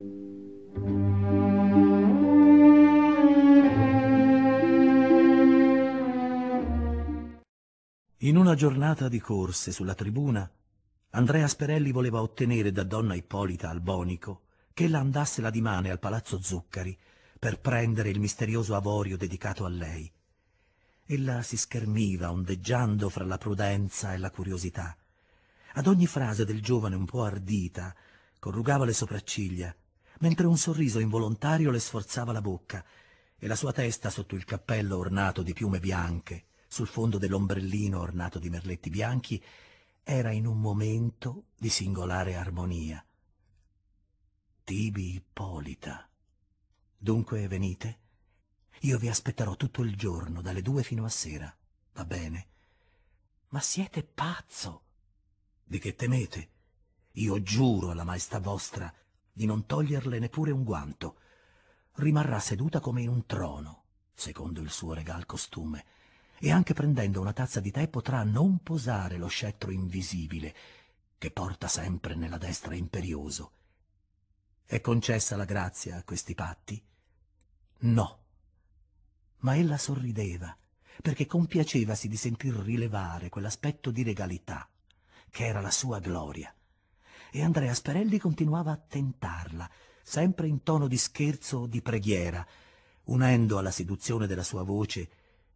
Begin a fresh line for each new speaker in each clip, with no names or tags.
In una giornata di corse sulla tribuna, Andrea Sperelli voleva ottenere da donna Ippolita Albonico che la andasse la dimane al palazzo Zuccari per prendere il misterioso avorio dedicato a lei. Ella si schermiva ondeggiando fra la prudenza e la curiosità. Ad ogni frase del giovane un po' ardita, corrugava le sopracciglia mentre un sorriso involontario le sforzava la bocca e la sua testa sotto il cappello ornato di piume bianche, sul fondo dell'ombrellino ornato di merletti bianchi, era in un momento di singolare armonia. Tibi Ippolita. Dunque venite? Io vi aspetterò tutto il giorno, dalle due fino a sera. Va bene? Ma siete pazzo! Di che temete? Io giuro alla maestà vostra di non toglierle neppure un guanto. Rimarrà seduta come in un trono, secondo il suo regal costume, e anche prendendo una tazza di tè potrà non posare lo scettro invisibile che porta sempre nella destra imperioso. È concessa la grazia a questi patti? No. Ma ella sorrideva, perché compiacevasi di sentir rilevare quell'aspetto di regalità, che era la sua gloria, e Andrea Sperelli continuava a tentarla, sempre in tono di scherzo o di preghiera, unendo alla seduzione della sua voce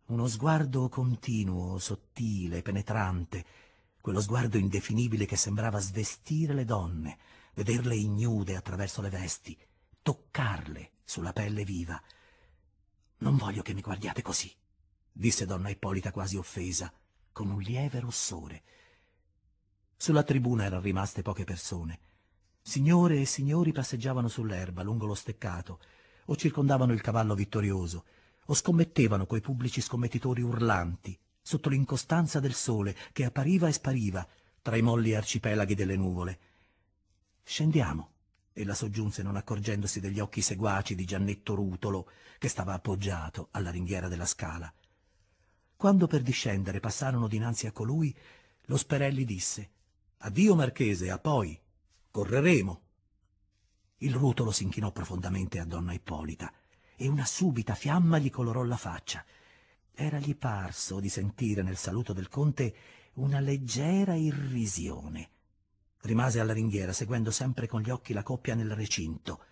uno sguardo continuo, sottile, penetrante, quello sguardo indefinibile che sembrava svestire le donne, vederle ignude attraverso le vesti, toccarle sulla pelle viva. Non voglio che mi guardiate così, disse donna Ippolita quasi offesa, con un lieve rossore. Sulla tribuna erano rimaste poche persone. Signore e signori passeggiavano sull'erba lungo lo steccato, o circondavano il cavallo vittorioso, o scommettevano coi pubblici scommettitori urlanti, sotto l'incostanza del sole che appariva e spariva tra i molli arcipelaghi delle nuvole. Scendiamo, ella soggiunse non accorgendosi degli occhi seguaci di Giannetto Rutolo, che stava appoggiato alla ringhiera della scala. Quando per discendere passarono dinanzi a colui, lo Sperelli disse Addio, Marchese, a poi. Correremo. Il rutolo s'inchinò profondamente a donna Ippolita e una subita fiamma gli colorò la faccia. Era gli parso di sentire nel saluto del conte una leggera irrisione. Rimase alla ringhiera, seguendo sempre con gli occhi la coppia nel recinto.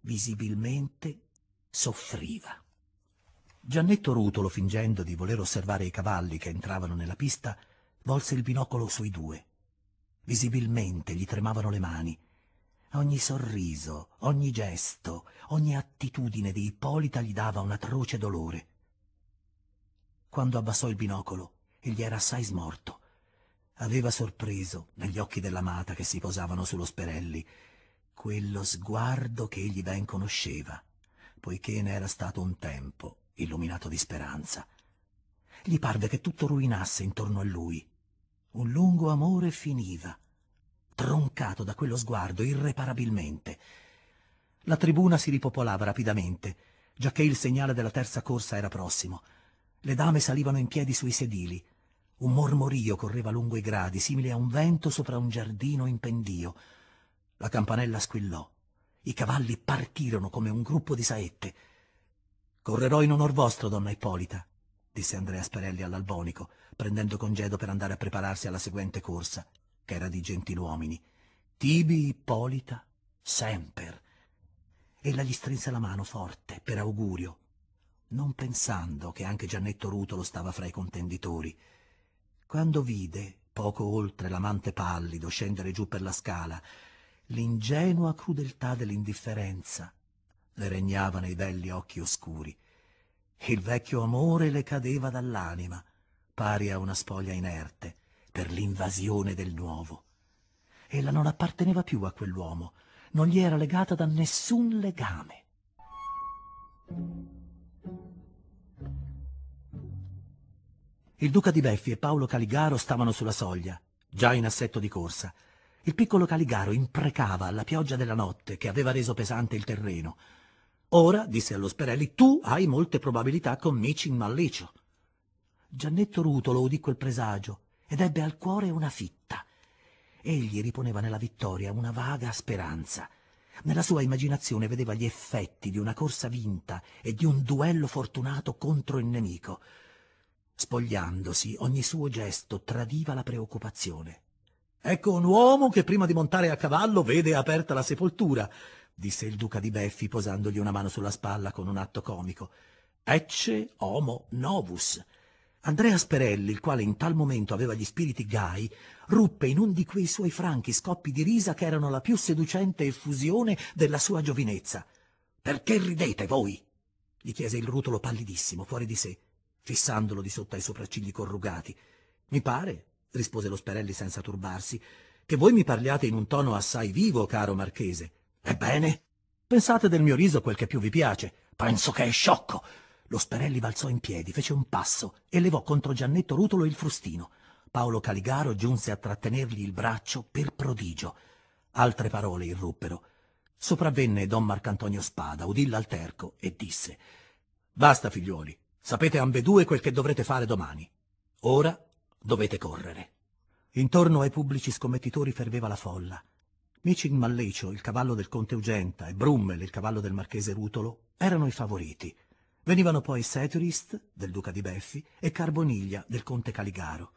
Visibilmente soffriva. Giannetto Rutolo, fingendo di voler osservare i cavalli che entravano nella pista, volse il binocolo sui due. Visibilmente gli tremavano le mani. Ogni sorriso, ogni gesto, ogni attitudine di Ippolita gli dava un atroce dolore. Quando abbassò il binocolo, egli era assai smorto. Aveva sorpreso, negli occhi dell'amata che si posavano sullo Sperelli, quello sguardo che egli ben conosceva, poiché ne era stato un tempo illuminato di speranza. Gli parve che tutto ruinasse intorno a lui, un lungo amore finiva, troncato da quello sguardo irreparabilmente. La tribuna si ripopolava rapidamente, giacché il segnale della terza corsa era prossimo. Le dame salivano in piedi sui sedili. Un mormorio correva lungo i gradi, simile a un vento sopra un giardino in pendio. La campanella squillò. I cavalli partirono come un gruppo di saette. Correrò in onor vostro, donna Ippolita, disse Andrea Sperelli all'Albonico, prendendo congedo per andare a prepararsi alla seguente corsa, che era di gentiluomini. Tibi Ippolita, sempre. Ella gli strinse la mano forte, per augurio, non pensando che anche Giannetto Rutolo stava fra i contenditori. Quando vide, poco oltre l'amante pallido, scendere giù per la scala, l'ingenua crudeltà dell'indifferenza, le regnava nei belli occhi oscuri. Il vecchio amore le cadeva dall'anima, pari a una spoglia inerte, per l'invasione del nuovo. Ella non apparteneva più a quell'uomo, non gli era legata da nessun legame. Il duca di Beffi e Paolo Caligaro stavano sulla soglia, già in assetto di corsa. Il piccolo Caligaro imprecava alla pioggia della notte che aveva reso pesante il terreno, Ora, disse allo Sperelli, tu hai molte probabilità con in Mallicio. Giannetto Rutolo udì quel presagio ed ebbe al cuore una fitta. Egli riponeva nella vittoria una vaga speranza. Nella sua immaginazione vedeva gli effetti di una corsa vinta e di un duello fortunato contro il nemico. Spogliandosi, ogni suo gesto tradiva la preoccupazione. Ecco un uomo che prima di montare a cavallo vede aperta la sepoltura disse il duca di Beffi posandogli una mano sulla spalla con un atto comico. Ecce homo novus. Andrea Sperelli, il quale in tal momento aveva gli spiriti gai, ruppe in un di quei suoi franchi scoppi di risa che erano la più seducente effusione della sua giovinezza. Perché ridete voi? gli chiese il rutolo pallidissimo, fuori di sé, fissandolo di sotto ai sopraccigli corrugati. Mi pare, rispose lo Sperelli senza turbarsi, che voi mi parliate in un tono assai vivo, caro marchese. Ebbene? Pensate del mio riso quel che più vi piace. Penso che è sciocco. Lo Sperelli balzò in piedi, fece un passo e levò contro Giannetto Rutolo il frustino. Paolo Caligaro giunse a trattenergli il braccio per prodigio. Altre parole irruppero. Sopravvenne don Marcantonio Spada, udì l'alterco e disse «Basta, figliuoli, sapete ambedue quel che dovrete fare domani. Ora dovete correre». Intorno ai pubblici scommettitori ferveva la folla. Micin Mallecio, il cavallo del conte Ugenta, e Brummel, il cavallo del marchese Rutolo, erano i favoriti. Venivano poi Seturist, del duca di Beffi, e Carboniglia, del conte Caligaro.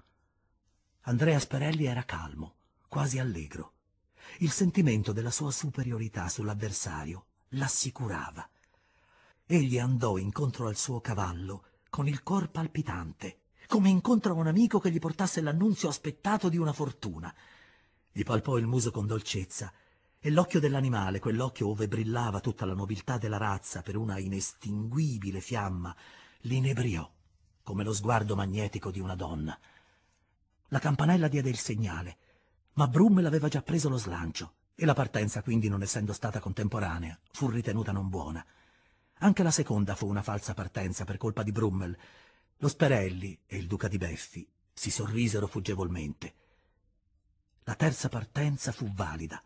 Andrea Sperelli era calmo, quasi allegro. Il sentimento della sua superiorità sull'avversario l'assicurava. Egli andò incontro al suo cavallo con il cor palpitante, come incontro a un amico che gli portasse l'annunzio aspettato di una fortuna. Gli palpò il muso con dolcezza e l'occhio dell'animale, quell'occhio ove brillava tutta la nobiltà della razza per una inestinguibile fiamma, l'inebriò come lo sguardo magnetico di una donna. La campanella diede il segnale, ma Brummel aveva già preso lo slancio e la partenza, quindi, non essendo stata contemporanea, fu ritenuta non buona. Anche la seconda fu una falsa partenza per colpa di Brummel. Lo Sperelli e il duca di Beffi si sorrisero fuggevolmente. La terza partenza fu valida.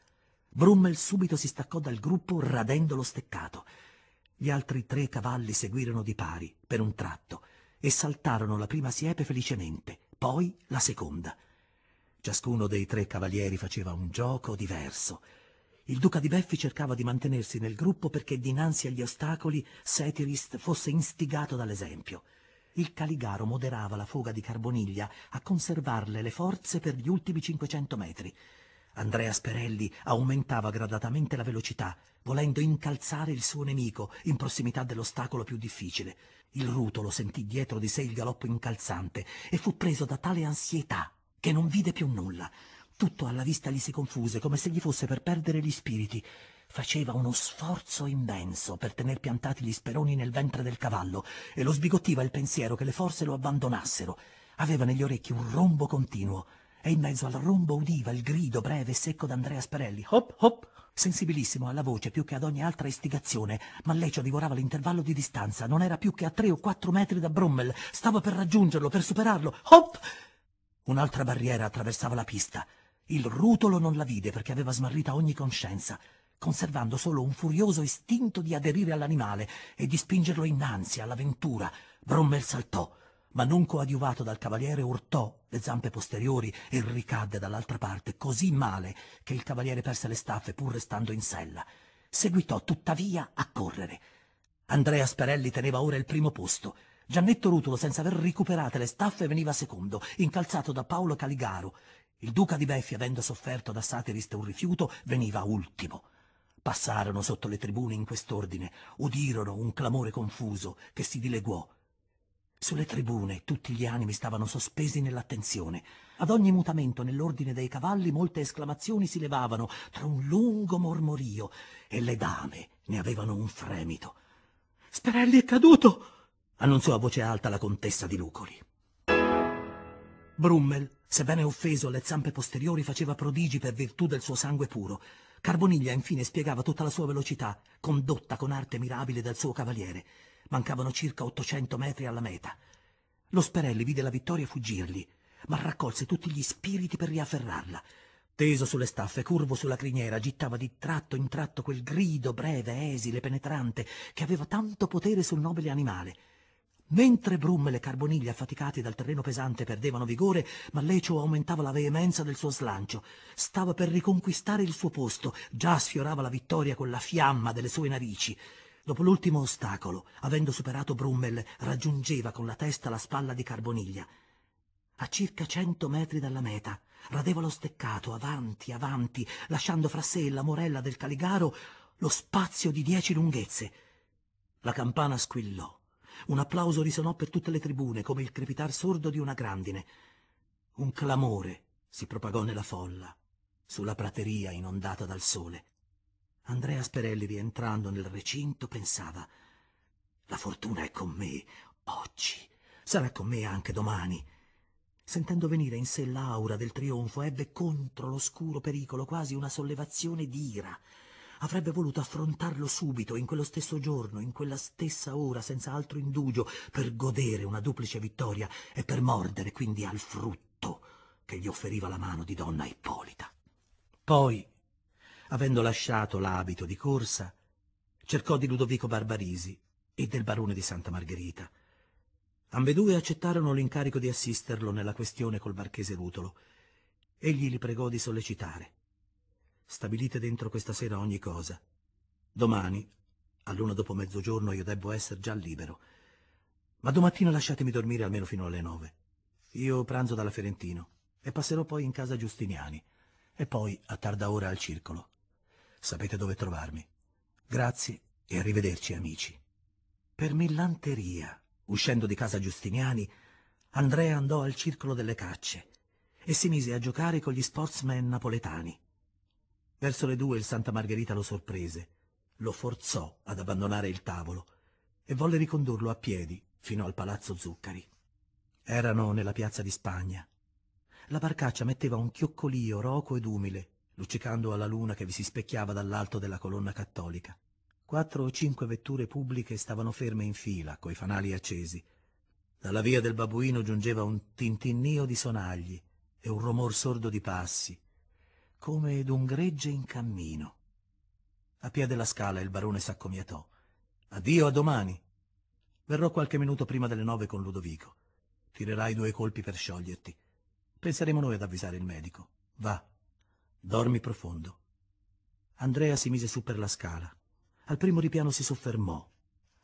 Brummel subito si staccò dal gruppo radendo lo steccato. Gli altri tre cavalli seguirono di pari, per un tratto, e saltarono la prima siepe felicemente, poi la seconda. Ciascuno dei tre cavalieri faceva un gioco diverso. Il duca di Beffi cercava di mantenersi nel gruppo perché dinanzi agli ostacoli Setirist fosse instigato dall'esempio il Caligaro moderava la foga di Carboniglia a conservarle le forze per gli ultimi 500 metri. Andrea Sperelli aumentava gradatamente la velocità, volendo incalzare il suo nemico in prossimità dell'ostacolo più difficile. Il ruto lo sentì dietro di sé il galoppo incalzante e fu preso da tale ansietà che non vide più nulla. Tutto alla vista gli si confuse, come se gli fosse per perdere gli spiriti faceva uno sforzo immenso per tener piantati gli speroni nel ventre del cavallo e lo sbigottiva il pensiero che le forze lo abbandonassero. Aveva negli orecchi un rombo continuo e in mezzo al rombo udiva il grido breve e secco d'Andrea Sperelli. Hop, hop! Sensibilissimo alla voce più che ad ogni altra istigazione, Mallecio divorava l'intervallo di distanza. Non era più che a tre o quattro metri da Brummel. Stava per raggiungerlo, per superarlo. Hop! Un'altra barriera attraversava la pista. Il rutolo non la vide perché aveva smarrita ogni coscienza conservando solo un furioso istinto di aderire all'animale e di spingerlo innanzi, all'avventura. Brommel saltò, ma non coadiuvato dal cavaliere urtò le zampe posteriori e ricadde dall'altra parte così male che il cavaliere perse le staffe pur restando in sella. Seguitò tuttavia a correre. Andrea Sperelli teneva ora il primo posto. Giannetto Rutolo, senza aver recuperate le staffe, veniva secondo, incalzato da Paolo Caligaro. Il duca di Beffi, avendo sofferto da Satirist un rifiuto, veniva ultimo. Passarono sotto le tribune in quest'ordine, udirono un clamore confuso che si dileguò. Sulle tribune tutti gli animi stavano sospesi nell'attenzione. Ad ogni mutamento nell'ordine dei cavalli molte esclamazioni si levavano tra un lungo mormorio e le dame ne avevano un fremito. Sperelli è caduto! annunziò a voce alta la contessa di Lucoli. Brummel, sebbene offeso alle zampe posteriori, faceva prodigi per virtù del suo sangue puro. Carboniglia infine spiegava tutta la sua velocità, condotta con arte mirabile dal suo cavaliere. Mancavano circa 800 metri alla meta. Lo Sperelli vide la vittoria fuggirgli, ma raccolse tutti gli spiriti per riafferrarla. Teso sulle staffe, curvo sulla criniera, gittava di tratto in tratto quel grido breve, esile, penetrante, che aveva tanto potere sul nobile animale. Mentre Brum e le carboniglie affaticati dal terreno pesante perdevano vigore, Mallecio aumentava la veemenza del suo slancio. Stava per riconquistare il suo posto, già sfiorava la vittoria con la fiamma delle sue narici. Dopo l'ultimo ostacolo, avendo superato Brummel, raggiungeva con la testa la spalla di Carboniglia. A circa cento metri dalla meta, radeva lo steccato, avanti, avanti, lasciando fra sé e la morella del Caligaro lo spazio di dieci lunghezze. La campana squillò un applauso risonò per tutte le tribune, come il crepitar sordo di una grandine. Un clamore si propagò nella folla, sulla prateria inondata dal sole. Andrea Sperelli, rientrando nel recinto, pensava «La fortuna è con me oggi, sarà con me anche domani». Sentendo venire in sé l'aura del trionfo, ebbe contro l'oscuro pericolo quasi una sollevazione d'ira. Avrebbe voluto affrontarlo subito, in quello stesso giorno, in quella stessa ora, senza altro indugio, per godere una duplice vittoria e per mordere quindi al frutto che gli offeriva la mano di donna Ippolita. Poi, avendo lasciato l'abito di corsa, cercò di Ludovico Barbarisi e del barone di Santa Margherita. Ambedue accettarono l'incarico di assisterlo nella questione col marchese Rutolo. Egli li pregò di sollecitare. Stabilite dentro questa sera ogni cosa. Domani, all'una dopo mezzogiorno, io debbo essere già libero. Ma domattina lasciatemi dormire almeno fino alle nove. Io pranzo dalla Ferentino e passerò poi in casa Giustiniani e poi a tarda ora al circolo. Sapete dove trovarmi. Grazie e arrivederci, amici. Per millanteria, uscendo di casa Giustiniani, Andrea andò al circolo delle cacce e si mise a giocare con gli sportsmen napoletani. Verso le due il Santa Margherita lo sorprese, lo forzò ad abbandonare il tavolo e volle ricondurlo a piedi fino al palazzo Zuccari. Erano nella piazza di Spagna. La barcaccia metteva un chioccolio roco ed umile, luccicando alla luna che vi si specchiava dall'alto della colonna cattolica. Quattro o cinque vetture pubbliche stavano ferme in fila, coi fanali accesi. Dalla via del Babuino giungeva un tintinnio di sonagli e un rumor sordo di passi, come d'un gregge in cammino. A piè della scala il barone s'accomiatò. Addio a domani. Verrò qualche minuto prima delle nove con Ludovico. Tirerai due colpi per scioglierti. Penseremo noi ad avvisare il medico. Va. Dormi profondo. Andrea si mise su per la scala. Al primo ripiano si soffermò,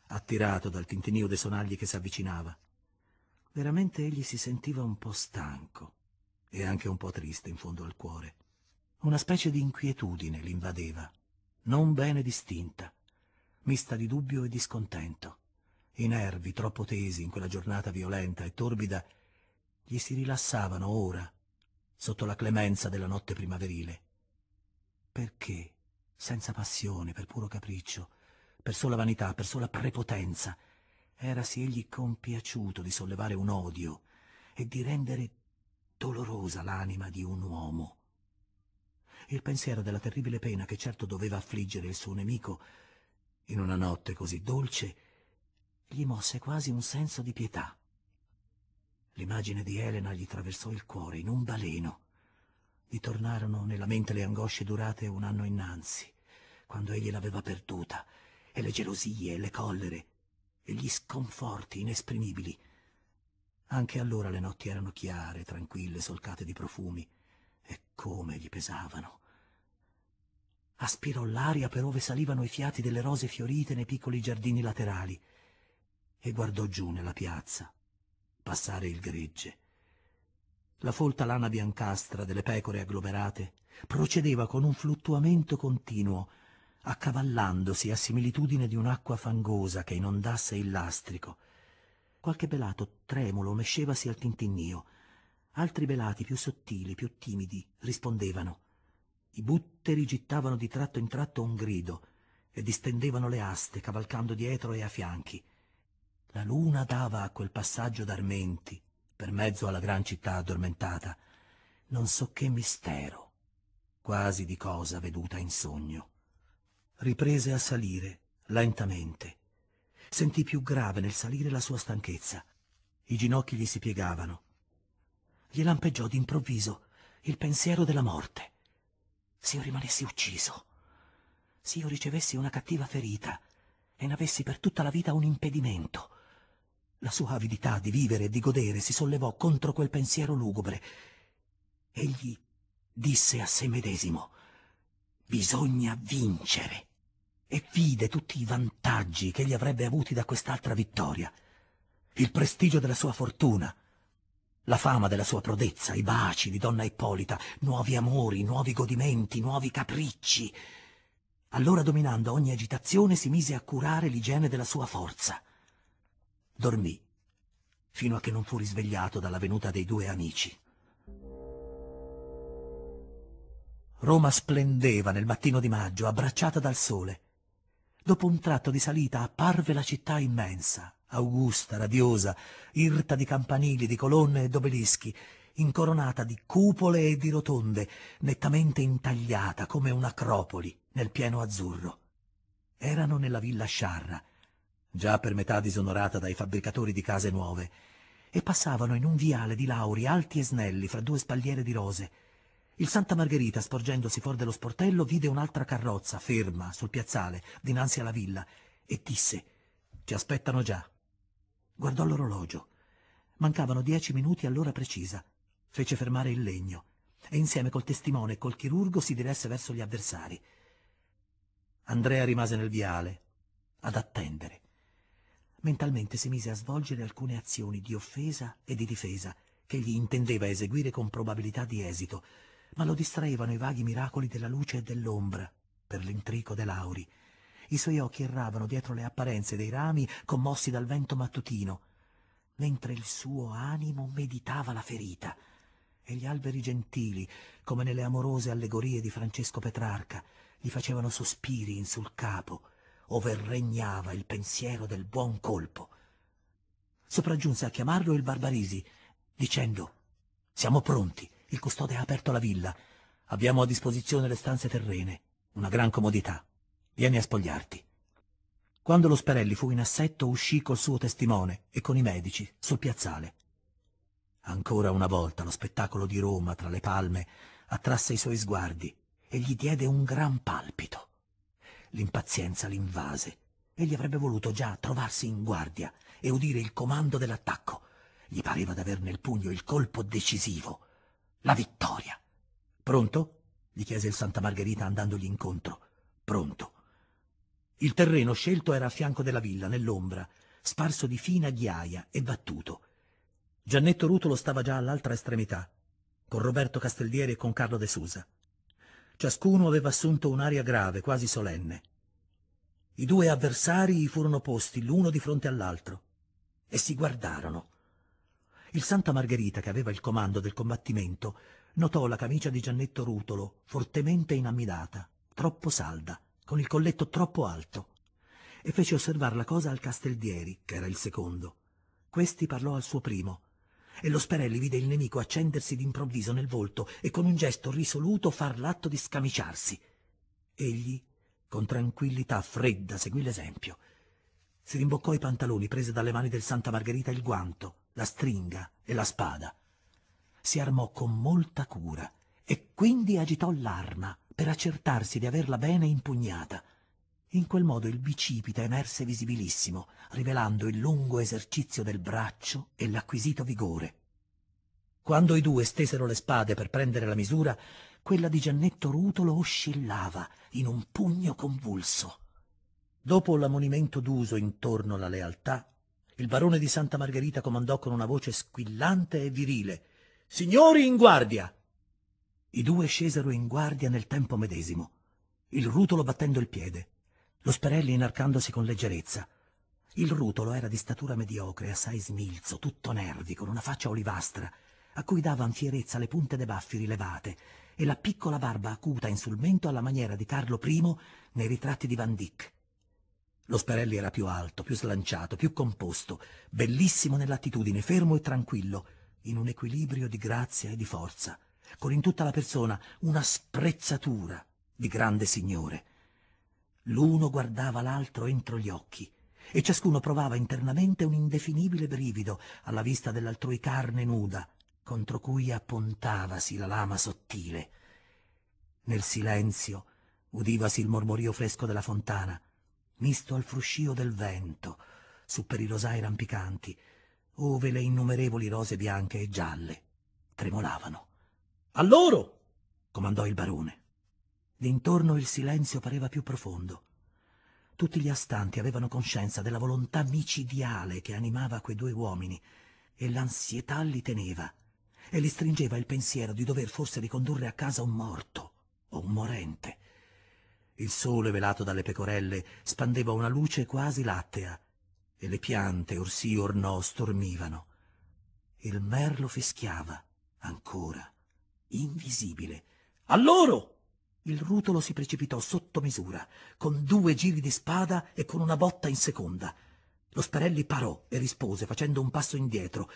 attirato dal tintinio dei sonagli che si avvicinava. Veramente egli si sentiva un po' stanco e anche un po' triste in fondo al cuore. Una specie di inquietudine l'invadeva, non bene distinta, mista di dubbio e di scontento. I nervi, troppo tesi in quella giornata violenta e torbida, gli si rilassavano ora, sotto la clemenza della notte primaverile. Perché, senza passione, per puro capriccio, per sola vanità, per sola prepotenza, erasi egli compiaciuto di sollevare un odio e di rendere dolorosa l'anima di un uomo il pensiero della terribile pena che certo doveva affliggere il suo nemico, in una notte così dolce, gli mosse quasi un senso di pietà. L'immagine di Elena gli traversò il cuore in un baleno. Gli tornarono nella mente le angosce durate un anno innanzi, quando egli l'aveva perduta, e le gelosie, e le collere, e gli sconforti inesprimibili. Anche allora le notti erano chiare, tranquille, solcate di profumi, e come gli pesavano aspirò l'aria per ove salivano i fiati delle rose fiorite nei piccoli giardini laterali e guardò giù nella piazza passare il gregge. La folta lana biancastra delle pecore agglomerate procedeva con un fluttuamento continuo, accavallandosi a similitudine di un'acqua fangosa che inondasse il lastrico. Qualche belato tremulo mescevasi al tintinnio, altri belati più sottili, più timidi, rispondevano. I butteri gittavano di tratto in tratto un grido e distendevano le aste, cavalcando dietro e a fianchi. La luna dava a quel passaggio d'armenti, per mezzo alla gran città addormentata, non so che mistero, quasi di cosa veduta in sogno. Riprese a salire, lentamente. Sentì più grave nel salire la sua stanchezza. I ginocchi gli si piegavano. Gli lampeggiò d'improvviso il pensiero della morte se io rimanessi ucciso, se io ricevessi una cattiva ferita e ne avessi per tutta la vita un impedimento. La sua avidità di vivere e di godere si sollevò contro quel pensiero lugubre. Egli disse a sé medesimo, bisogna vincere, e vide tutti i vantaggi che gli avrebbe avuti da quest'altra vittoria. Il prestigio della sua fortuna, la fama della sua prodezza, i baci di donna Ippolita, nuovi amori, nuovi godimenti, nuovi capricci. Allora, dominando ogni agitazione, si mise a curare l'igiene della sua forza. Dormì, fino a che non fu risvegliato dalla venuta dei due amici. Roma splendeva nel mattino di maggio, abbracciata dal sole dopo un tratto di salita apparve la città immensa, augusta, radiosa, irta di campanili, di colonne e d'obelischi, incoronata di cupole e di rotonde, nettamente intagliata come un'acropoli nel pieno azzurro. Erano nella villa Sciarra, già per metà disonorata dai fabbricatori di case nuove, e passavano in un viale di lauri alti e snelli fra due spalliere di rose, il Santa Margherita, sporgendosi fuori dello sportello, vide un'altra carrozza, ferma, sul piazzale, dinanzi alla villa, e disse «Ci aspettano già». Guardò l'orologio. Mancavano dieci minuti all'ora precisa. Fece fermare il legno e insieme col testimone e col chirurgo si diresse verso gli avversari. Andrea rimase nel viale, ad attendere. Mentalmente si mise a svolgere alcune azioni di offesa e di difesa che egli intendeva eseguire con probabilità di esito, ma lo distraevano i vaghi miracoli della luce e dell'ombra, per l'intrico dei lauri. I suoi occhi erravano dietro le apparenze dei rami commossi dal vento mattutino, mentre il suo animo meditava la ferita e gli alberi gentili, come nelle amorose allegorie di Francesco Petrarca, gli facevano sospiri in sul capo, ove regnava il pensiero del buon colpo. Sopraggiunse a chiamarlo il Barbarisi, dicendo «Siamo pronti, il custode ha aperto la villa. Abbiamo a disposizione le stanze terrene. Una gran comodità. Vieni a spogliarti. Quando lo Sperelli fu in assetto uscì col suo testimone e con i medici sul piazzale. Ancora una volta lo spettacolo di Roma tra le palme attrasse i suoi sguardi e gli diede un gran palpito. L'impazienza l'invase. Egli avrebbe voluto già trovarsi in guardia e udire il comando dell'attacco. Gli pareva d'avere nel pugno il colpo decisivo la vittoria. Pronto? gli chiese il Santa Margherita andandogli incontro. Pronto. Il terreno scelto era a fianco della villa, nell'ombra, sparso di fina ghiaia e battuto. Giannetto Rutolo stava già all'altra estremità, con Roberto Castellieri e con Carlo De Susa. Ciascuno aveva assunto un'aria grave, quasi solenne. I due avversari furono posti l'uno di fronte all'altro e si guardarono il Santa Margherita, che aveva il comando del combattimento, notò la camicia di Giannetto Rutolo, fortemente inammidata, troppo salda, con il colletto troppo alto, e fece osservare la cosa al Casteldieri, che era il secondo. Questi parlò al suo primo, e lo Sperelli vide il nemico accendersi d'improvviso nel volto e con un gesto risoluto far l'atto di scamiciarsi. Egli, con tranquillità fredda, seguì l'esempio. Si rimboccò i pantaloni, prese dalle mani del Santa Margherita il guanto, la stringa e la spada. Si armò con molta cura e quindi agitò l'arma per accertarsi di averla bene impugnata. In quel modo il bicipite emerse visibilissimo, rivelando il lungo esercizio del braccio e l'acquisito vigore. Quando i due stesero le spade per prendere la misura, quella di Giannetto Rutolo oscillava in un pugno convulso. Dopo l'ammonimento d'uso intorno alla lealtà, il barone di Santa Margherita comandò con una voce squillante e virile Signori in guardia! I due scesero in guardia nel tempo medesimo, il rutolo battendo il piede, lo sperelli inarcandosi con leggerezza. Il rutolo era di statura mediocre, assai smilzo, tutto nervi, con una faccia olivastra, a cui davan fierezza le punte dei baffi rilevate e la piccola barba acuta in sul mento alla maniera di Carlo I nei ritratti di Van Dyck. Lo Sperelli era più alto, più slanciato, più composto, bellissimo nell'attitudine, fermo e tranquillo, in un equilibrio di grazia e di forza, con in tutta la persona una sprezzatura di grande signore. L'uno guardava l'altro entro gli occhi e ciascuno provava internamente un indefinibile brivido alla vista dell'altrui carne nuda, contro cui appuntavasi la lama sottile. Nel silenzio udivasi il mormorio fresco della fontana, misto al fruscio del vento, su per i rosai rampicanti, ove le innumerevoli rose bianche e gialle tremolavano. A loro! comandò il barone. D'intorno il silenzio pareva più profondo. Tutti gli astanti avevano coscienza della volontà micidiale che animava quei due uomini, e l'ansietà li teneva, e li stringeva il pensiero di dover forse ricondurre a casa un morto o un morente. Il sole velato dalle pecorelle spandeva una luce quasi lattea e le piante or sì or no stormivano. Il merlo fischiava, ancora, invisibile. A loro! Il rutolo si precipitò sotto misura, con due giri di spada e con una botta in seconda. Lo Sperelli parò e rispose facendo un passo indietro.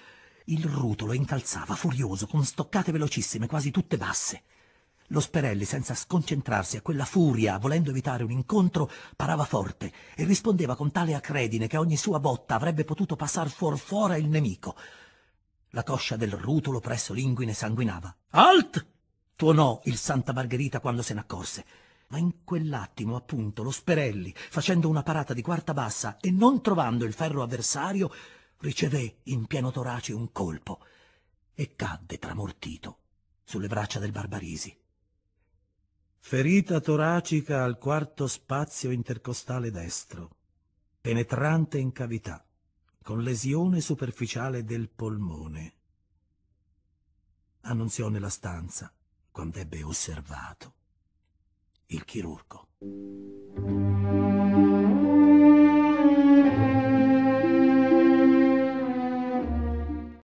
Il rutolo incalzava, furioso, con stoccate velocissime, quasi tutte basse. Lo Sperelli, senza sconcentrarsi a quella furia, volendo evitare un incontro, parava forte e rispondeva con tale acredine che ogni sua botta avrebbe potuto passar fuor fuora il nemico. La coscia del rutolo presso l'inguine sanguinava. Alt! tuonò il Santa Margherita quando se n'accorse. Ma in quell'attimo, appunto, lo Sperelli, facendo una parata di quarta bassa e non trovando il ferro avversario, ricevé in pieno torace un colpo e cadde tramortito sulle braccia del Barbarisi ferita toracica al quarto spazio intercostale destro, penetrante in cavità, con lesione superficiale del polmone. Annunziò nella stanza, quando ebbe osservato, il chirurgo.